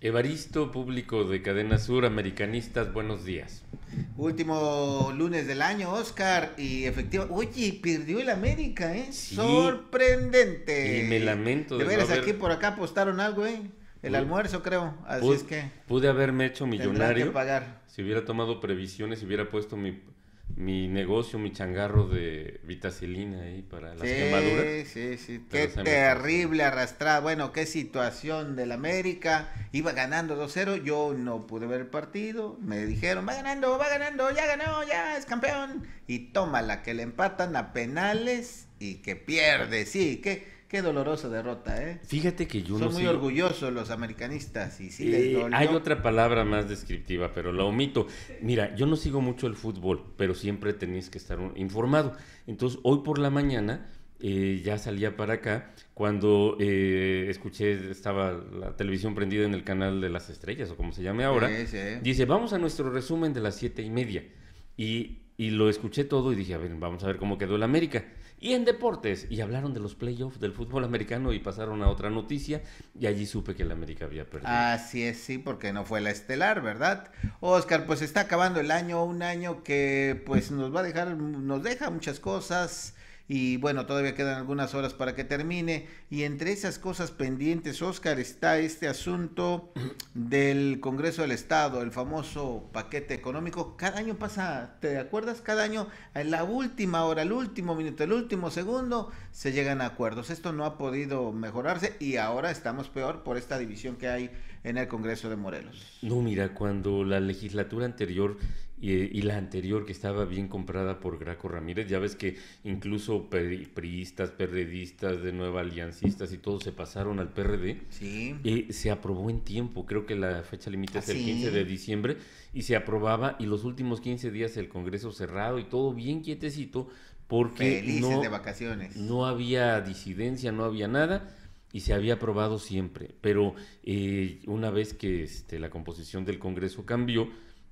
Evaristo, público de Cadena Sur, americanistas, buenos días. Último lunes del año, Oscar, y efectivamente... Oye, perdió el América, ¿eh? Sorprendente. Y me lamento de, de veras, aquí por acá apostaron algo, ¿eh? El almuerzo, creo. Así es que. Pude haberme hecho millonario. pagar. Si hubiera tomado previsiones, si hubiera puesto mi mi negocio, mi changarro de vitacilina ahí para las quemaduras. Sí, sí, sí, qué terrible arrastrar Bueno, qué situación del América. Iba ganando 2-0, yo no pude ver el partido. Me dijeron, va ganando, va ganando, ya ganó, ya es campeón. Y la que le empatan a penales y que pierde. Sí, que Qué dolorosa derrota, ¿eh? Fíjate que yo Son no muy orgullosos los americanistas y sí eh, les Hay otra palabra más descriptiva, pero la omito. Mira, yo no sigo mucho el fútbol, pero siempre tenéis que estar informado. Entonces, hoy por la mañana eh, ya salía para acá cuando eh, escuché, estaba la televisión prendida en el canal de las estrellas o como se llame ahora. Sí, sí. Dice, vamos a nuestro resumen de las siete y media. Y y lo escuché todo y dije, a ver, vamos a ver cómo quedó el América. Y en deportes, y hablaron de los playoffs del fútbol americano y pasaron a otra noticia y allí supe que el América había perdido. Así es, sí, porque no fue la estelar, ¿verdad? Oscar, pues está acabando el año, un año que pues nos va a dejar, nos deja muchas cosas y bueno, todavía quedan algunas horas para que termine. Y entre esas cosas pendientes, Oscar, está este asunto del Congreso del Estado, el famoso paquete económico. Cada año pasa, ¿te acuerdas? Cada año, en la última hora, el último minuto, el último segundo, se llegan a acuerdos. Esto no ha podido mejorarse y ahora estamos peor por esta división que hay en el Congreso de Morelos. No, mira, cuando la legislatura anterior y, la anterior que estaba bien comprada por Graco Ramírez, ya ves que incluso priistas, perdedistas de nueva aliancistas y todos se pasaron al PRD. Sí. Eh, se aprobó en tiempo, creo que la fecha límite es ah, el 15 de diciembre, y se aprobaba y los últimos 15 días el Congreso cerrado y todo bien quietecito porque no, de vacaciones. no había disidencia, no había nada y se había aprobado siempre, pero eh, una vez que este, la composición del Congreso cambió,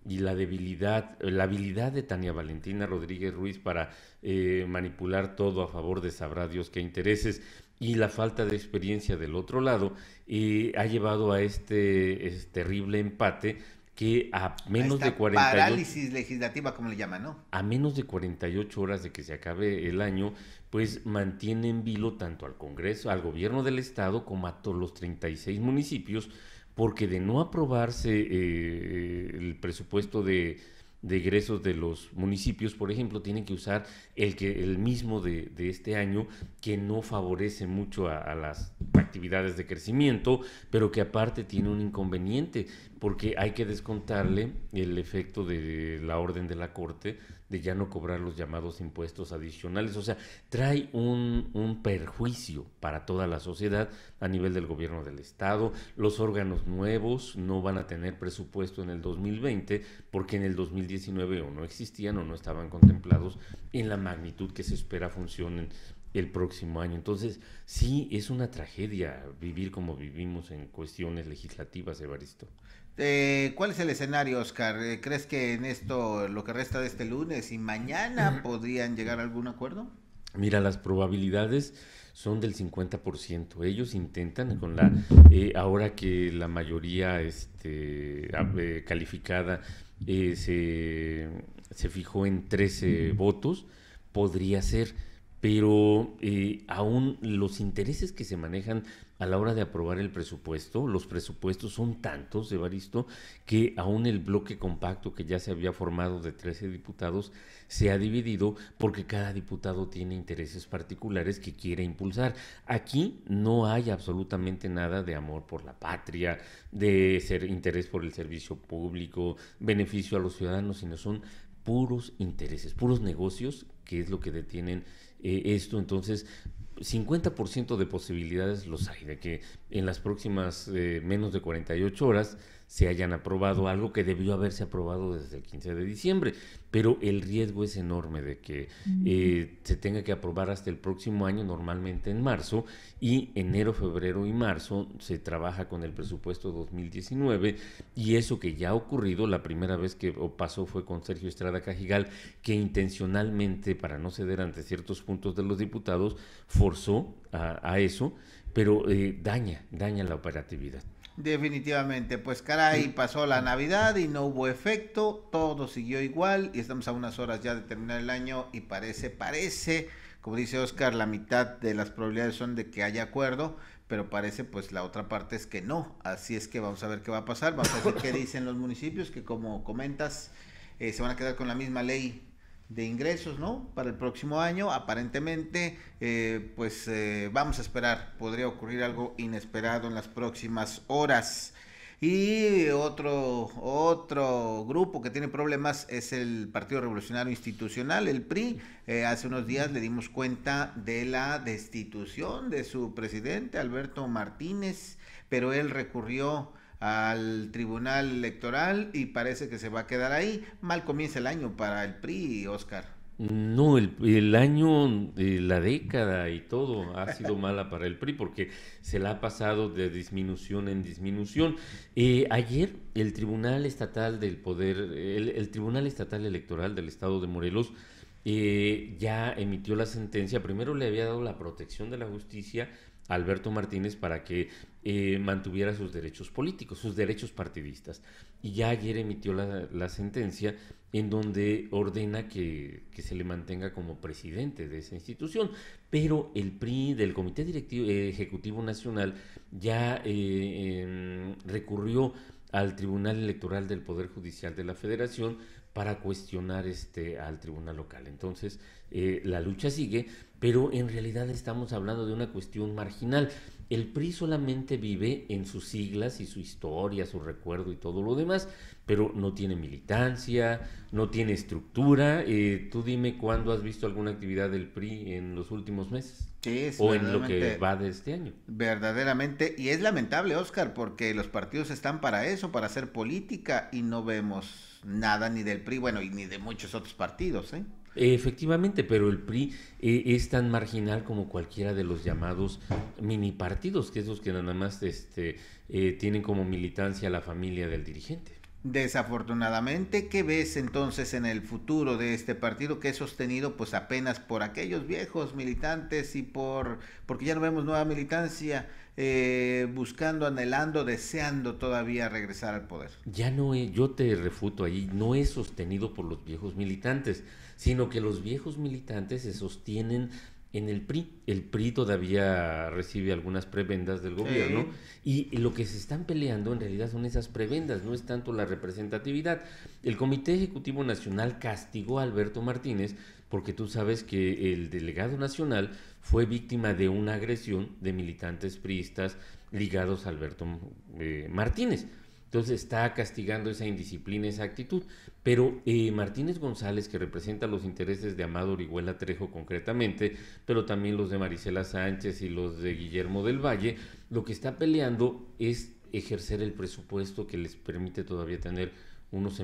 y la debilidad, la habilidad de Tania Valentina Rodríguez Ruiz para eh, manipular todo a favor de sabrá Dios qué intereses y la falta de experiencia del otro lado eh, ha llevado a este, terrible empate que a menos de 48 parálisis legislativa como le llaman, ¿no? A menos de 48 horas de que se acabe el año, pues mantiene en vilo tanto al Congreso, al gobierno del estado como a todos los 36 municipios porque de no aprobarse eh, el presupuesto de, ingresos egresos de los municipios, por ejemplo, tienen que usar el, que, el mismo de, este año, que no favorece mucho a, las actividades de crecimiento, pero que aparte tiene un inconveniente, porque hay que descontarle el efecto de la orden de la Corte de ya no cobrar los llamados impuestos adicionales. O sea, trae un, un perjuicio para toda la sociedad a nivel del gobierno del Estado. Los órganos nuevos no van a tener presupuesto en el 2020 porque en el 2019 o no existían o no estaban contemplados en la magnitud que se espera funcionen el próximo año. Entonces, sí, es una tragedia vivir como vivimos en cuestiones legislativas, Evaristo. Este, ¿Cuál es el escenario, Oscar? Eh, ¿Crees que en esto, lo que resta de este lunes y mañana, podrían llegar a algún acuerdo? Mira, las probabilidades son del 50%. Ellos intentan con la eh, ahora que la mayoría este, ah, eh, calificada se, se, fijó en 13 votos, podría ser, pero aún los intereses que se manejan a la hora de aprobar el presupuesto. Los presupuestos son tantos, Evaristo, que aún el bloque compacto que ya se había formado de 13 diputados se ha dividido porque cada diputado tiene intereses particulares que quiere impulsar. Aquí no hay absolutamente nada de amor por la patria, de ser interés por el servicio público, beneficio a los ciudadanos, sino son puros intereses, puros negocios qué es lo que detienen eh, esto. Entonces, 50% de posibilidades los hay de que en las próximas eh, menos de 48 horas se hayan aprobado algo que debió haberse aprobado desde el 15 de diciembre, pero el riesgo es enorme de que eh, se tenga que aprobar hasta el próximo año, normalmente en marzo, y enero, febrero y marzo se trabaja con el presupuesto 2019, y eso que ya ha ocurrido, la primera vez que pasó fue con Sergio Estrada Cajigal, que intencionalmente para no ceder ante ciertos puntos de los diputados forzó a, eso, pero eh, daña, daña la operatividad. Definitivamente, pues caray, pasó la Navidad y no hubo efecto, todo siguió igual y estamos a unas horas ya de terminar el año y parece, parece, como dice Oscar, la mitad de las probabilidades son de que haya acuerdo, pero parece pues la otra parte es que no, así es que vamos a ver qué va a pasar, vamos a ver qué dicen los municipios que como comentas eh, se van a quedar con la misma ley de ingresos, ¿no? Para el próximo año, aparentemente, eh, pues eh, vamos a esperar, podría ocurrir algo inesperado en las próximas horas. Y otro, otro grupo que tiene problemas es el Partido Revolucionario Institucional, el PRI. Eh, hace unos días le dimos cuenta de la destitución de su presidente, Alberto Martínez, pero él recurrió al Tribunal Electoral y parece que se va a quedar ahí. Mal comienza el año para el PRI, Oscar. No, el, año, la década y todo ha sido mala para el PRI porque se la ha pasado de disminución en disminución. Eh, ayer el Tribunal Estatal del Poder, el, Tribunal Estatal Electoral del Estado de Morelos eh, ya emitió la sentencia. Primero le había dado la protección de la justicia Alberto Martínez para que eh, mantuviera sus derechos políticos, sus derechos partidistas. Y ya ayer emitió la, sentencia en donde ordena que, se le mantenga como presidente de esa institución. Pero el PRI del Comité Directivo, eh, Ejecutivo Nacional ya eh, em, recurrió al Tribunal Electoral del Poder Judicial de la Federación para cuestionar este al tribunal local. Entonces, la lucha sigue pero en realidad estamos hablando de una cuestión marginal. El PRI solamente vive en sus siglas y su historia, su recuerdo y todo lo demás, pero no tiene militancia, no tiene estructura. Eh, tú dime cuándo has visto alguna actividad del PRI en los últimos meses. es o en lo que va de este año. Verdaderamente, y es lamentable, Oscar, porque los partidos están para eso, para hacer política, y no vemos nada ni del PRI, bueno, y ni de muchos otros partidos, ¿eh? Efectivamente, pero el PRI eh, es tan marginal como cualquiera de los llamados mini partidos, que esos los que nada más este, eh, tienen como militancia la familia del dirigente. Desafortunadamente, ¿qué ves entonces en el futuro de este partido que es sostenido pues apenas por aquellos viejos militantes y por porque ya no vemos nueva militancia? Eh, buscando, anhelando, deseando todavía regresar al poder. Ya no, yo te refuto ahí, no es sostenido por los viejos militantes, sino que los viejos militantes se sostienen en el PRI. El PRI todavía recibe algunas prebendas del gobierno y lo que se están peleando en realidad son esas prebendas, no es tanto la representatividad. El Comité Ejecutivo Nacional castigó a Alberto Martínez porque tú sabes que el delegado nacional fue víctima de una agresión de militantes priistas ligados a Alberto eh, Martínez. Entonces está castigando esa indisciplina, esa actitud. Pero eh, Martínez González, que representa los intereses de Amado Orihuela Trejo concretamente, pero también los de Marisela Sánchez y los de Guillermo del Valle, lo que está peleando es ejercer el presupuesto que les permite todavía tener unos,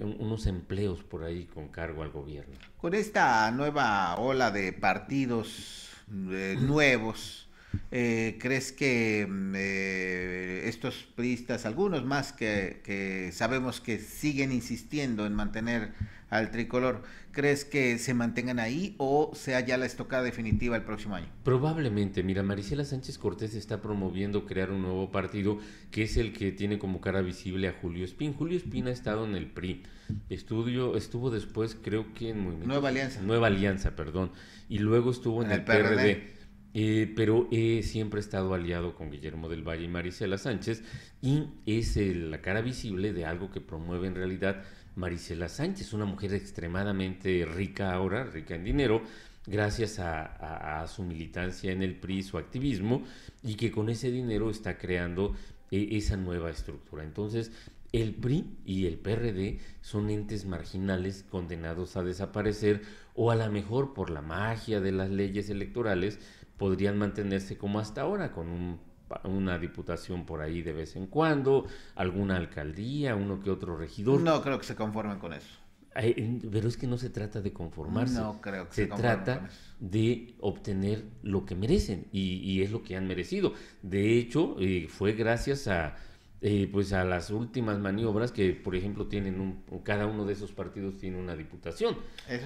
unos empleos por ahí con cargo al gobierno. Con esta nueva ola de partidos eh, nuevos, eh, ¿crees que mm, eh, estos priistas, algunos más que, que sabemos que siguen insistiendo en mantener al tricolor. ¿Crees que se mantengan ahí o sea ya la estocada definitiva el próximo año? Probablemente. Mira, Maricela Sánchez Cortés está promoviendo crear un nuevo partido que es el que tiene como cara visible a Julio Espín. Julio Espín ha estado en el PRI. Estudio, estuvo después, creo que en Nueva Alianza. Nueva Alianza, perdón. Y luego estuvo en, el, PRD. Eh, pero he eh, siempre estado aliado con Guillermo del Valle y Maricela Sánchez y es la cara visible de algo que promueve en realidad Marisela Sánchez, una mujer extremadamente rica ahora, rica en dinero, gracias a, su militancia en el PRI, su activismo, y que con ese dinero está creando eh, esa nueva estructura. Entonces, el PRI y el PRD son entes marginales condenados a desaparecer o a lo mejor por la magia de las leyes electorales podrían mantenerse como hasta ahora, con un una diputación por ahí de vez en cuando, alguna alcaldía, uno que otro regidor. No creo que se conformen con eso. pero es que no se trata de conformarse. No creo que se, trata de obtener lo que merecen y, es lo que han merecido. De hecho, eh, fue gracias a eh, pues a las últimas maniobras que, por ejemplo, tienen un, cada uno de esos partidos tiene una diputación,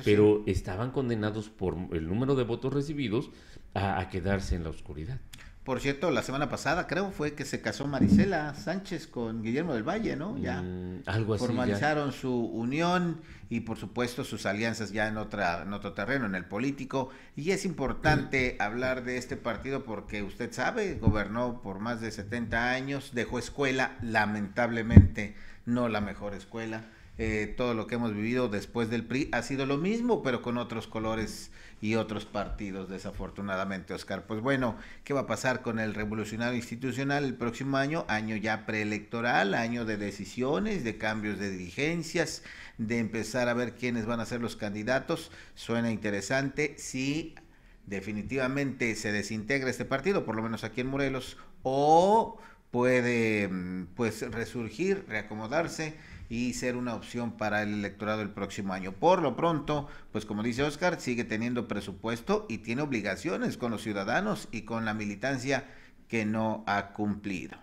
pero estaban condenados por el número de votos recibidos a quedarse en la oscuridad. Por cierto, la semana pasada creo fue que se casó Marisela Sánchez con Guillermo del Valle, ¿no? Ya mm, algo formalizaron su unión y por supuesto sus alianzas ya en otra otro terreno, en el político, y es importante mm. hablar de este partido porque usted sabe, gobernó por más de 70 años, dejó escuela, lamentablemente no la mejor escuela eh, todo lo que hemos vivido después del PRI ha sido lo mismo, pero con otros colores y otros partidos, desafortunadamente, Oscar. Pues bueno, ¿qué va a pasar con el revolucionario institucional el próximo año? Año ya preelectoral, año de decisiones, de cambios de dirigencias, de empezar a ver quiénes van a ser los candidatos. Suena interesante. Si definitivamente se desintegra este partido, por lo menos aquí en Morelos, o puede mm, pues resurgir, reacomodarse y ser una opción para el electorado el próximo año. Por lo pronto, pues como dice Oscar, sigue teniendo presupuesto y tiene obligaciones con los ciudadanos y con la militancia que no ha cumplido.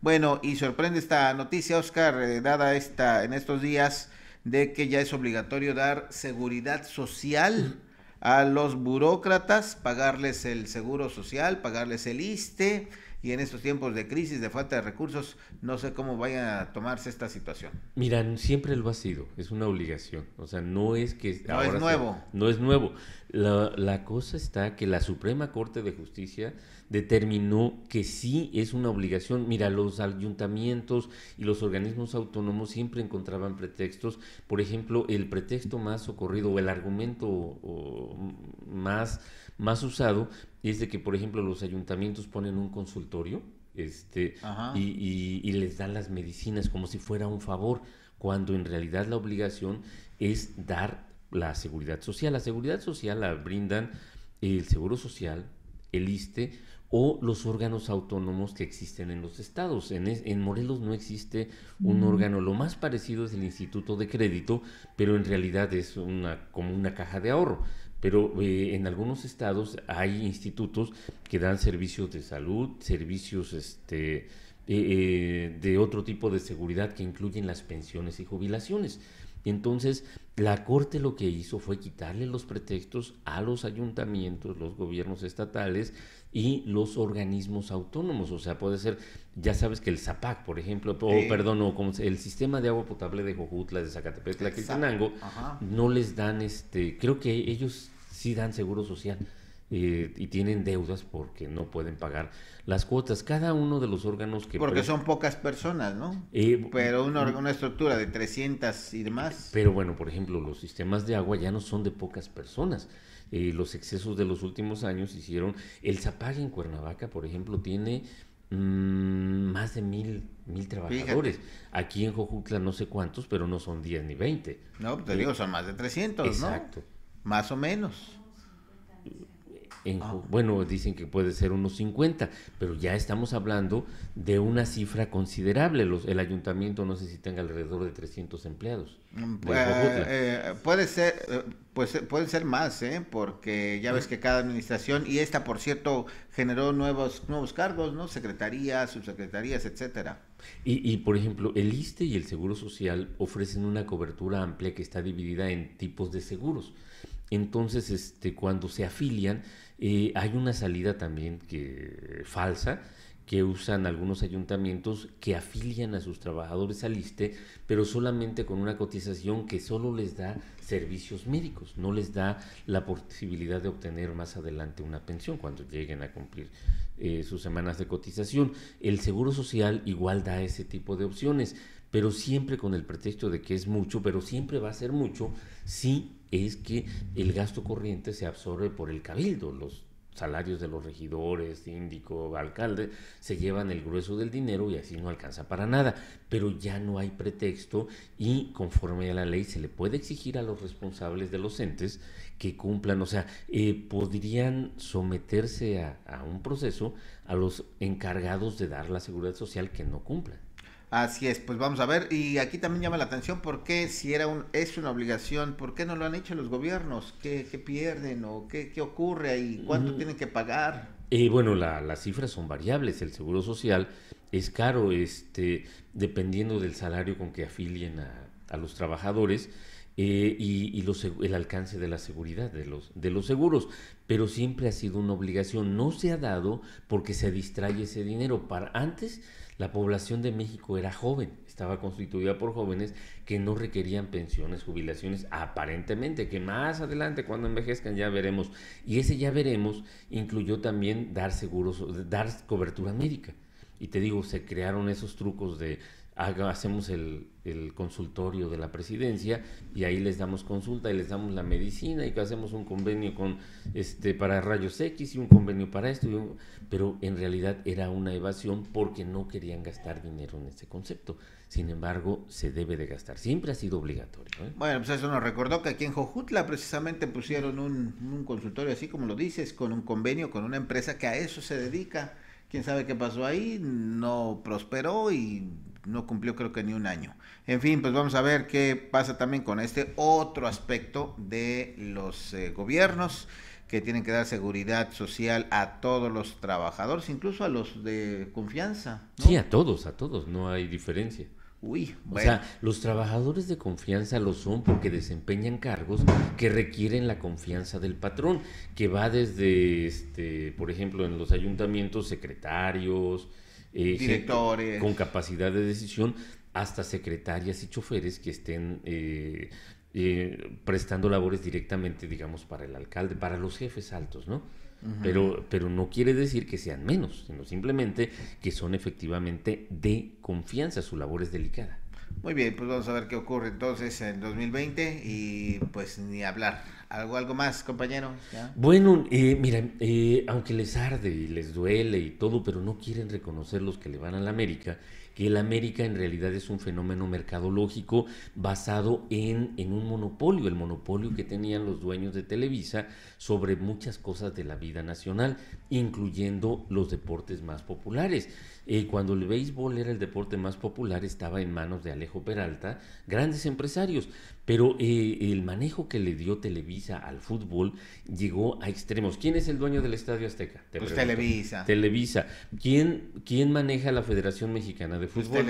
Bueno, y sorprende esta noticia, Oscar, eh, dada esta en estos días de que ya es obligatorio dar seguridad social a los burócratas, pagarles el seguro social, pagarles el ISTE y en estos tiempos de crisis, de falta de recursos, no sé cómo vaya a tomarse esta situación. Mira, siempre lo ha sido, es una obligación, o sea, no es que... No es nuevo. no es nuevo. La, cosa está que la Suprema Corte de Justicia determinó que sí es una obligación. Mira, los ayuntamientos y los organismos autónomos siempre encontraban pretextos. Por ejemplo, el pretexto más ocurrido o el argumento más más usado es de que, por ejemplo, los ayuntamientos ponen un consultorio este, y, les dan las medicinas como si fuera un favor, cuando en realidad la obligación es dar la seguridad social. La seguridad social la brindan el Seguro Social, el ISTE o los órganos autónomos que existen en los estados. En, en Morelos no existe un mm. órgano, lo más parecido es el Instituto de Crédito, pero en realidad es una, como una caja de ahorro pero eh, en algunos estados hay institutos que dan servicios de salud, servicios este, eh, eh, de otro tipo de seguridad que incluyen las pensiones y jubilaciones. Entonces, la Corte lo que hizo fue quitarle los pretextos a los ayuntamientos, los gobiernos estatales, y los organismos autónomos. O sea, puede ser, ya sabes que el ZAPAC, por ejemplo, o perdón, o como el sistema de agua potable de Jojutla, de Zacatepec, Tlaquiltenango, no les dan este, creo que ellos sí dan seguro social. Eh, y tienen deudas porque no pueden pagar las cuotas. Cada uno de los órganos que... Porque son pocas personas, ¿no? Eh, pero una, mm, una, estructura de 300 y demás. Pero bueno, por ejemplo, los sistemas de agua ya no son de pocas personas. Eh, los excesos de los últimos años hicieron. El Zapaya en Cuernavaca, por ejemplo, tiene mm, más de mil, mil trabajadores. Aquí en Jojutla no sé cuántos, pero no son 10 ni 20. No, te eh, digo, son más de 300, ¿no? Exacto. Más o menos. Ah, bueno, dicen que puede ser unos 50, pero ya estamos hablando de una cifra considerable. el ayuntamiento no sé si tenga alrededor de 300 empleados. Mm, pues, eh, puede ser, eh, pues eh, pueden ser más, porque ya ves que cada administración, y esta por cierto generó nuevos, nuevos cargos, ¿no? Secretarías, subsecretarías, etcétera. Y, y, por ejemplo, el ISTE y el Seguro Social ofrecen una cobertura amplia que está dividida en tipos de seguros. Entonces, este, cuando se afilian, eh, hay una salida también que falsa que usan algunos ayuntamientos que afilian a sus trabajadores al ISTE, pero solamente con una cotización que solo les da servicios médicos, no les da la posibilidad de obtener más adelante una pensión cuando lleguen a cumplir eh, sus semanas de cotización. El Seguro Social igual da ese tipo de opciones, pero siempre con el pretexto de que es mucho, pero siempre va a ser mucho si es que el gasto corriente se absorbe por el cabildo, los salarios de los regidores, síndico, alcalde, se llevan el grueso del dinero y así no alcanza para nada. Pero ya no hay pretexto y conforme a la ley se le puede exigir a los responsables de los entes que cumplan, o sea, eh, podrían someterse a, a un proceso a los encargados de dar la seguridad social que no cumplan. Así es, pues vamos a ver. Y aquí también llama la atención por qué, si era un, es una obligación, ¿por qué no lo han hecho los gobiernos? ¿Qué, qué pierden o qué, qué ocurre ahí? ¿Cuánto mm. tienen que pagar? Y bueno, las cifras son variables. El seguro social es caro este, dependiendo del salario con que afilien a, los trabajadores. Eh, y, y los, el alcance de la seguridad de los, de los seguros. Pero siempre ha sido una obligación. No se ha dado porque se distrae ese dinero. Para antes la población de México era joven, estaba constituida por jóvenes que no requerían pensiones, jubilaciones, aparentemente, que más adelante cuando envejezcan ya veremos. Y ese ya veremos incluyó también dar seguros, dar cobertura médica. Y te digo, se crearon esos trucos de hacemos el, consultorio de la presidencia y ahí les damos consulta y les damos la medicina y que hacemos un convenio con este para rayos X y un convenio para esto, pero en realidad era una evasión porque no querían gastar dinero en este concepto. Sin embargo, se debe de gastar, siempre ha sido obligatorio. ¿eh? Bueno, pues eso nos recordó que aquí en Jojutla precisamente pusieron un, un consultorio así como lo dices, con un convenio con una empresa que a eso se dedica quién sabe qué pasó ahí, no prosperó y no cumplió creo que ni un año. En fin, pues vamos a ver qué pasa también con este otro aspecto de los eh, gobiernos que tienen que dar seguridad social a todos los trabajadores, incluso a los de confianza. Sí, a todos, a todos, no hay diferencia. O sea, los trabajadores de confianza lo son porque desempeñan cargos que requieren la confianza del patrón, que va desde, este, por ejemplo, en los ayuntamientos, secretarios, eh, directores con capacidad de decisión, hasta secretarias y choferes que estén eh, eh, prestando labores directamente, digamos, para el alcalde, para los jefes altos, ¿no? pero, pero no quiere decir que sean menos, sino simplemente que son efectivamente de confianza, su labor es delicada. Muy bien, pues vamos a ver qué ocurre entonces en 2020 y pues ni hablar. ¿Algo, algo más, compañero? Bueno, eh, mira, eh, aunque les arde y les duele y todo, pero no quieren reconocer los que le van a la América que el América en realidad es un fenómeno mercadológico basado en, en un monopolio, el monopolio que tenían los dueños de Televisa sobre muchas cosas de la vida nacional, incluyendo los deportes más populares. Eh, cuando el béisbol era el deporte más popular, estaba en manos de Alejo Peralta, grandes empresarios, pero eh, el manejo que le dio Televisa al fútbol llegó a extremos. ¿Quién es el dueño del Estadio Azteca? Pues Televisa. Televisa. ¿Quién, ¿Quién maneja la Federación Mexicana de pues fútbol.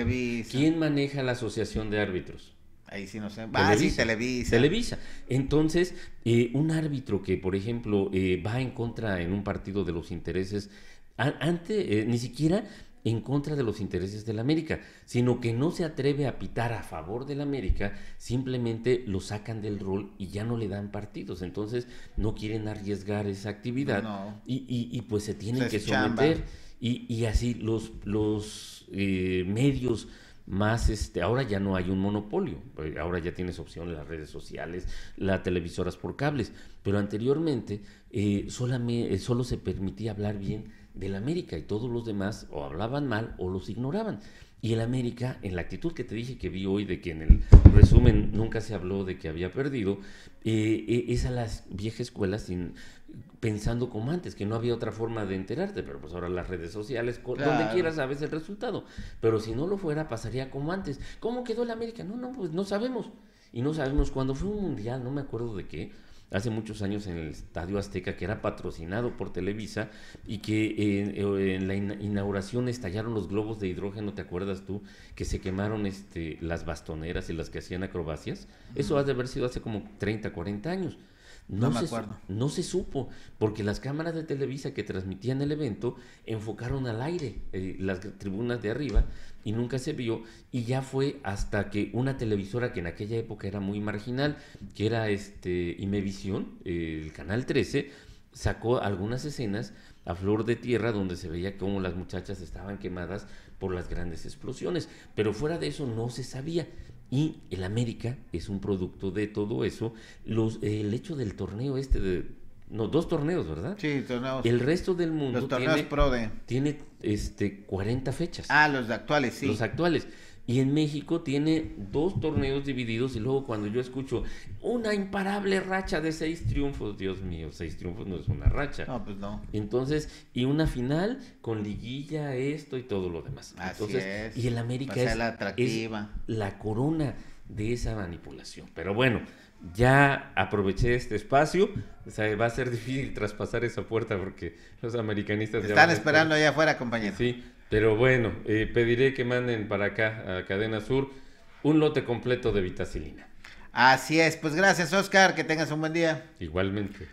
¿Quién maneja la asociación de árbitros? Ahí sí no sé. Ah, sí, Televisa. Televisa. Entonces, eh, un árbitro que, por ejemplo, eh, va en contra en un partido de los intereses, antes, eh, ni siquiera en contra de los intereses de la América, sino que no se atreve a pitar a favor de la América, simplemente lo sacan del rol y ya no le dan partidos. Entonces no quieren arriesgar esa actividad y, y, pues se tienen que someter. Y, y, así los, los eh, medios más este ahora ya no hay un monopolio eh, ahora ya tienes opción las redes sociales las televisoras por cables pero anteriormente eh, solamente, solo se permitía hablar bien de la América y todos los demás o hablaban mal o los ignoraban y el América, en la actitud que te dije que vi hoy, de que en el resumen nunca se habló de que había perdido, eh, eh, es a las viejas escuelas sin, pensando como antes, que no había otra forma de enterarte, pero pues ahora las redes sociales, donde quieras sabes el resultado. Pero si no lo fuera, pasaría como antes. ¿Cómo quedó el América? No, no, pues no sabemos. Y no sabemos cuándo fue un mundial, no me acuerdo de qué hace muchos años en el Estadio Azteca, que era patrocinado por Televisa y que en la inauguración estallaron los globos de hidrógeno, ¿te acuerdas tú? Que se quemaron este, las bastoneras y las que hacían acrobacias. Eso ha de haber sido hace como 30, 40 años. No, Se, no se supo, porque las cámaras de Televisa que transmitían el evento enfocaron al aire eh, las tribunas de arriba y nunca se vio. Y ya fue hasta que una televisora que en aquella época era muy marginal, que era este Imevisión, el canal 13, sacó algunas escenas a flor de tierra donde se veía cómo las muchachas estaban quemadas por las grandes explosiones. Pero fuera de eso no se sabía. Y el América es un producto de todo eso. Los, el hecho del torneo este de no, dos torneos, ¿verdad? Sí, torneos. El resto del mundo los torneos tiene, tiene este 40 fechas. Ah, los actuales, sí. Los actuales. Y en México tiene dos torneos divididos y luego cuando yo escucho una imparable racha de seis triunfos, Dios mío, seis triunfos no es una racha. No, pues no. Entonces, y una final con liguilla, esto y todo lo demás. Entonces, Y el América es, la la corona de esa manipulación. Pero bueno, ya aproveché este espacio. O sea, va a ser difícil traspasar esa puerta porque los americanistas... Están esperando allá afuera, compañero. Sí, pero bueno, eh, pediré que manden para acá, a Cadena Sur, un lote completo de vitacilina. Así es, pues gracias Oscar, que tengas un buen día. Igualmente.